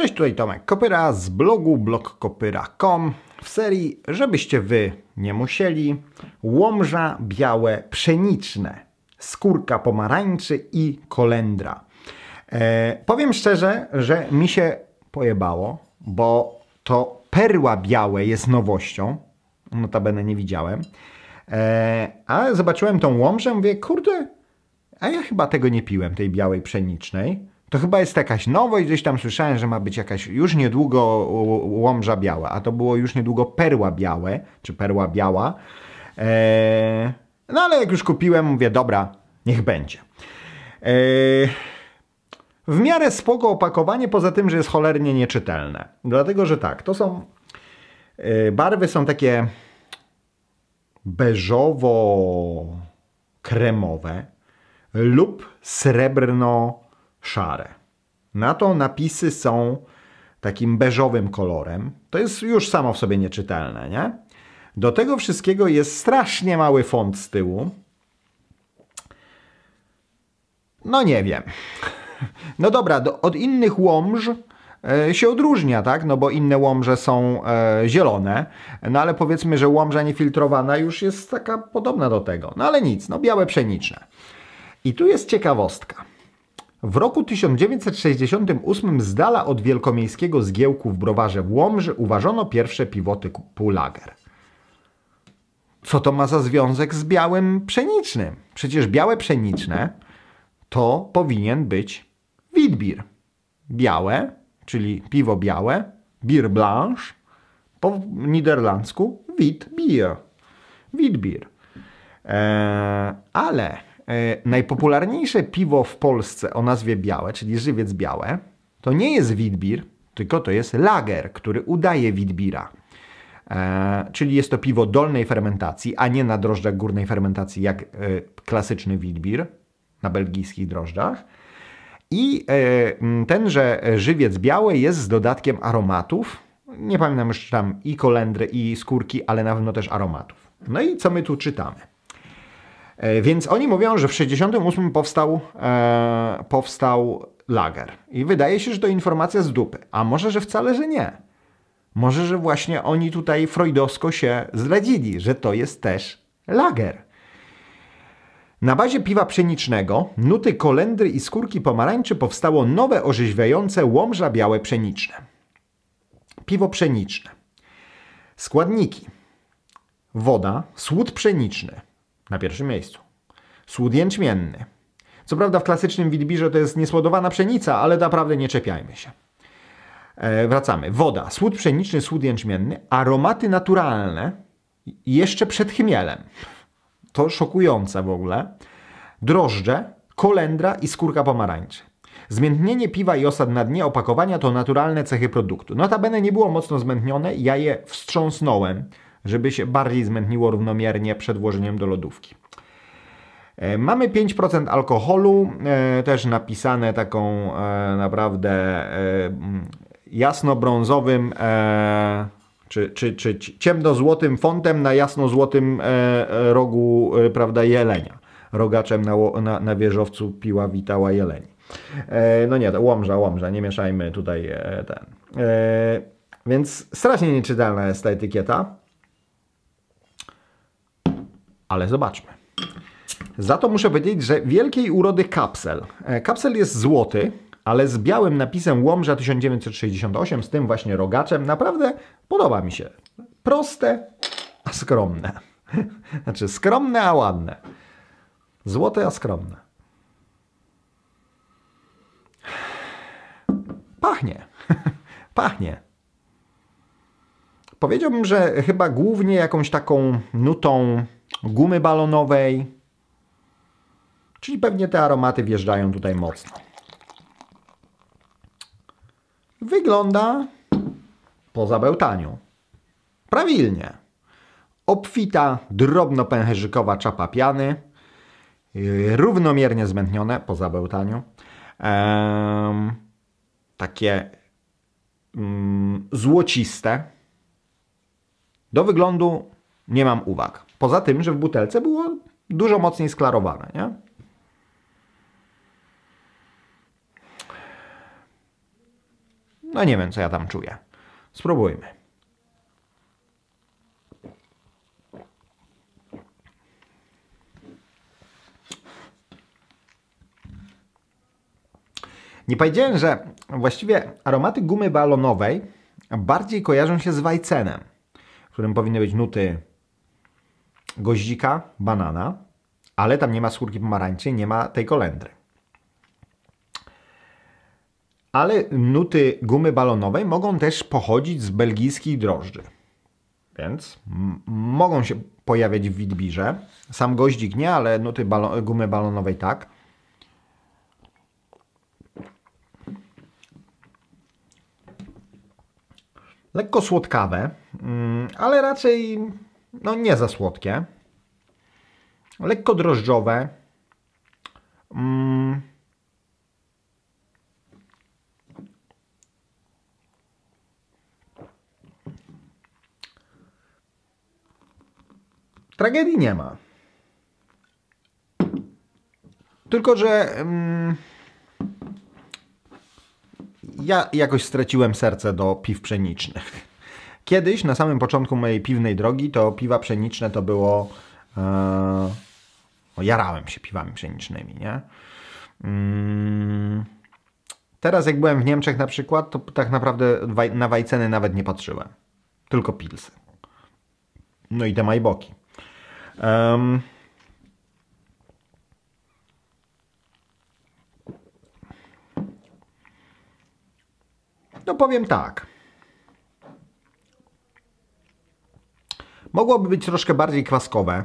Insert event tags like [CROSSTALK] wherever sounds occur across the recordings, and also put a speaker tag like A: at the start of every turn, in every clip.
A: Cześć, tutaj Tomek Kopyra z blogu blogkopyra.com w serii Żebyście Wy nie musieli łomża białe pszeniczne, skórka pomarańczy i kolendra. E, powiem szczerze, że mi się pojebało, bo to perła białe jest nowością. Notabene nie widziałem. E, ale zobaczyłem tą łomżę, mówię, kurde, a ja chyba tego nie piłem, tej białej pszenicznej. To chyba jest jakaś nowość, gdzieś tam słyszałem, że ma być jakaś już niedługo łomża biała, a to było już niedługo perła białe, czy perła biała. Eee, no ale jak już kupiłem, mówię, dobra, niech będzie. Eee, w miarę spoko opakowanie, poza tym, że jest cholernie nieczytelne. Dlatego, że tak, to są... E, barwy są takie beżowo-kremowe lub srebrno szare. Na to napisy są takim beżowym kolorem. To jest już samo w sobie nieczytelne, nie? Do tego wszystkiego jest strasznie mały font z tyłu. No nie wiem. No dobra, do, od innych łomż e, się odróżnia, tak? No bo inne łomże są e, zielone, no ale powiedzmy, że łomża niefiltrowana już jest taka podobna do tego. No ale nic, no białe pszeniczne. I tu jest ciekawostka. W roku 1968 z dala od wielkomiejskiego zgiełku w browarze w Łomży uważono pierwsze piwoty półlager. Co to ma za związek z białym pszenicznym? Przecież białe pszeniczne to powinien być witbir. Białe, czyli piwo białe, bir blanche, po niderlandzku bier, Witbier. Eee, ale E, najpopularniejsze piwo w Polsce o nazwie białe, czyli żywiec białe, to nie jest Witbir, tylko to jest lager, który udaje Witbira. E, czyli jest to piwo dolnej fermentacji, a nie na drożdżach górnej fermentacji, jak e, klasyczny Witbir na belgijskich drożdżach. I e, tenże żywiec biały jest z dodatkiem aromatów. Nie pamiętam już tam i kolendry, i skórki, ale na pewno też aromatów. No i co my tu czytamy? E, więc oni mówią, że w 68 powstał, e, powstał lager. I wydaje się, że to informacja z dupy. A może, że wcale, że nie. Może, że właśnie oni tutaj freudowsko się zdradzili, że to jest też lager. Na bazie piwa pszenicznego, nuty kolendry i skórki pomarańczy powstało nowe orzeźwiające łomża białe pszeniczne. Piwo pszeniczne. Składniki. Woda, słód pszeniczny, na pierwszym miejscu. Słód jęczmienny. Co prawda w klasycznym widbirze to jest niesłodowana pszenica, ale naprawdę nie czepiajmy się. E, wracamy. Woda, słód pszeniczny, słód jęczmienny, aromaty naturalne jeszcze przed chmielem. To szokujące w ogóle. Drożdże, kolendra i skórka pomarańczy. Zmiętnienie piwa i osad na dnie opakowania to naturalne cechy produktu. Notabene nie było mocno zmętnione, ja je wstrząsnąłem żeby się bardziej zmętniło równomiernie przed włożeniem do lodówki. E, mamy 5% alkoholu, e, też napisane taką e, naprawdę mm, jasno-brązowym czy, czy, czy ciemno-złotym fontem na jasno-złotym rogu prawda, jelenia. Rogaczem na, na, na wieżowcu piła witała jeleni. No nie, to łomża, łomża, nie mieszajmy tutaj ten. Więc strasznie nieczytelna jest ta etykieta ale zobaczmy. Za to muszę powiedzieć, że wielkiej urody kapsel. E, kapsel jest złoty, ale z białym napisem Łomża 1968, z tym właśnie rogaczem. Naprawdę podoba mi się. Proste, a skromne. [LAUGHS] znaczy skromne, a ładne. Złote, a skromne. Pachnie. [LAUGHS] Pachnie. Powiedziałbym, że chyba głównie jakąś taką nutą gumy balonowej. Czyli pewnie te aromaty wjeżdżają tutaj mocno. Wygląda po zabełtaniu. Prawilnie. Obfita, drobno pęcherzykowa czapa piany. Równomiernie zmętnione po zabełtaniu. Ehm, takie mm, złociste. Do wyglądu nie mam uwag. Poza tym, że w butelce było dużo mocniej sklarowane, nie? No nie wiem, co ja tam czuję. Spróbujmy. Nie powiedziałem, że właściwie aromaty gumy balonowej bardziej kojarzą się z wajcenem, w którym powinny być nuty goździka, banana, ale tam nie ma skórki pomarańczy, nie ma tej kolendry. Ale nuty gumy balonowej mogą też pochodzić z belgijskich drożdży. Więc mogą się pojawiać w Witbirze. Sam goździk nie, ale nuty balo gumy balonowej tak. Lekko słodkawe, mm, ale raczej no nie za słodkie, lekko drożdżowe, mm. Tragedii nie ma. Tylko, że mm, ja jakoś straciłem serce do piw pszenicznych. Kiedyś, na samym początku mojej piwnej drogi, to piwa pszeniczne to było... E, o, no, jarałem się piwami pszenicznymi, nie? Mm, teraz jak byłem w Niemczech na przykład, to tak naprawdę na wajceny nawet nie patrzyłem. Tylko pilsy. No i te majboki. Um. No powiem tak. mogłoby być troszkę bardziej kwaskowe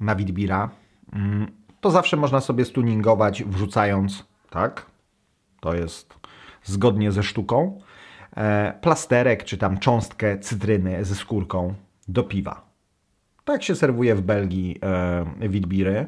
A: na Witbira. Mm, to zawsze można sobie stuningować wrzucając, tak? To jest zgodnie ze sztuką. E, plasterek czy tam cząstkę cytryny ze skórką do piwa. Tak się serwuje w Belgii e, Witbiry.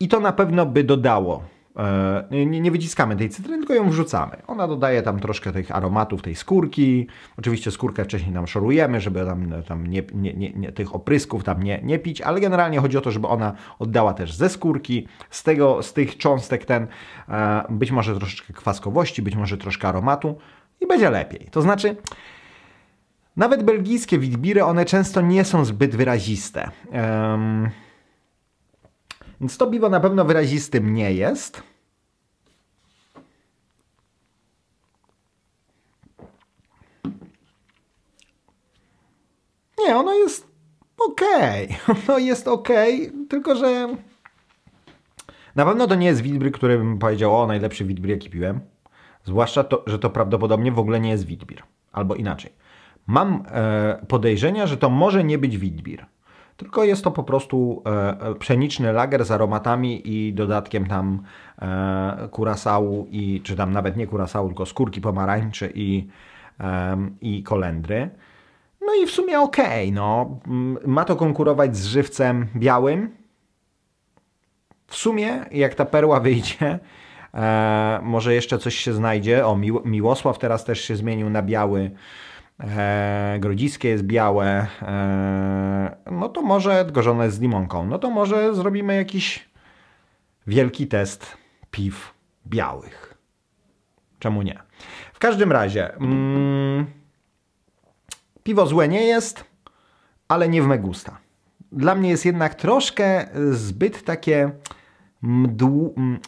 A: I to na pewno by dodało E, nie, nie wyciskamy tej cytryny, tylko ją wrzucamy. Ona dodaje tam troszkę tych aromatów, tej skórki. Oczywiście skórkę wcześniej nam szorujemy, żeby tam, tam nie, nie, nie, tych oprysków tam nie, nie pić, ale generalnie chodzi o to, żeby ona oddała też ze skórki, z, tego, z tych cząstek ten, e, być może troszeczkę kwaskowości, być może troszkę aromatu i będzie lepiej. To znaczy... Nawet belgijskie witbiry, one często nie są zbyt wyraziste. Um, więc to piwo na pewno wyrazistym nie jest. Nie, ono jest ok. [LAUGHS] Ono jest ok, tylko że na pewno to nie jest Witbry, który bym powiedział, o najlepszy Witbry jaki piłem. Zwłaszcza to, że to prawdopodobnie w ogóle nie jest Witbir. Albo inaczej. Mam e, podejrzenia, że to może nie być Witbir tylko jest to po prostu e, e, pszeniczny lager z aromatami i dodatkiem tam e, kurasału i, czy tam nawet nie kurasału, tylko skórki pomarańczy i, i kolendry. No i w sumie ok, no. Ma to konkurować z żywcem białym. W sumie, jak ta perła wyjdzie, e, może jeszcze coś się znajdzie. O, Miłosław teraz też się zmienił na biały e, grodziskie jest białe, e, no to może gorzone z limonką, no to może zrobimy jakiś wielki test piw białych. Czemu nie? W każdym razie, mm, piwo złe nie jest, ale nie w Megusta. Dla mnie jest jednak troszkę zbyt takie mdłu, mm,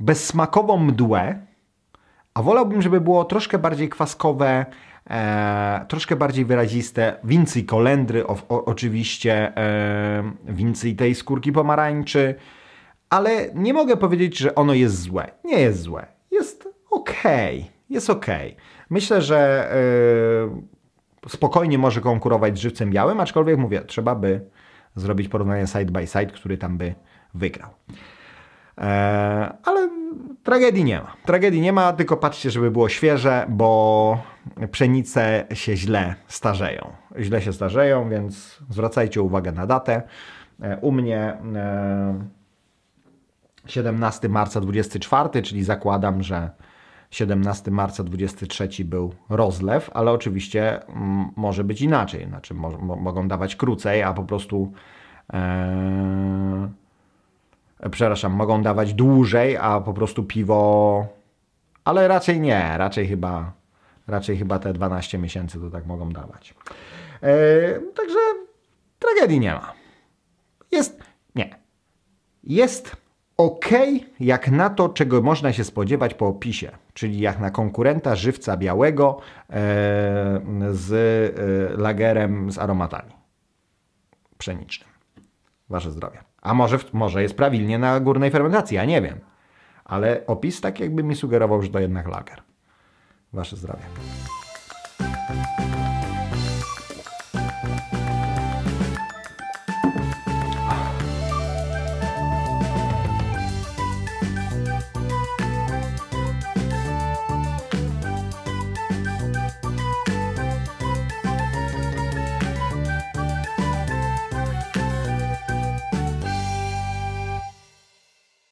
A: bezsmakowo mdłe, a wolałbym, żeby było troszkę bardziej kwaskowe, e, troszkę bardziej wyraziste. Wincy kolendry o, o, oczywiście, e, wincy tej skórki pomarańczy, ale nie mogę powiedzieć, że ono jest złe. Nie jest złe. Jest ok, Jest ok. Myślę, że e, spokojnie może konkurować z żywcem białym, aczkolwiek mówię, trzeba by zrobić porównanie side by side, który tam by wygrał. E, ale tragedii nie ma. Tragedii nie ma, tylko patrzcie, żeby było świeże, bo pszenice się źle starzeją. Źle się starzeją, więc zwracajcie uwagę na datę. E, u mnie 17 e, marca 24, czyli zakładam, że 17 marca 23 był rozlew, ale oczywiście może być inaczej. Znaczy, mo mogą dawać krócej, a po prostu. Yy przepraszam, mogą dawać dłużej, a po prostu piwo. Ale raczej nie, raczej chyba, raczej chyba te 12 miesięcy to tak mogą dawać. Yy, także tragedii nie ma. Jest, nie. Jest ok, jak na to, czego można się spodziewać po opisie, czyli jak na konkurenta żywca białego yy, z yy, lagerem z aromatami pszenicznym wasze zdrowie. A może, może jest prawidłnie na górnej fermentacji, ja nie wiem. Ale opis tak jakby mi sugerował, że to jednak lager. Wasze zdrowie.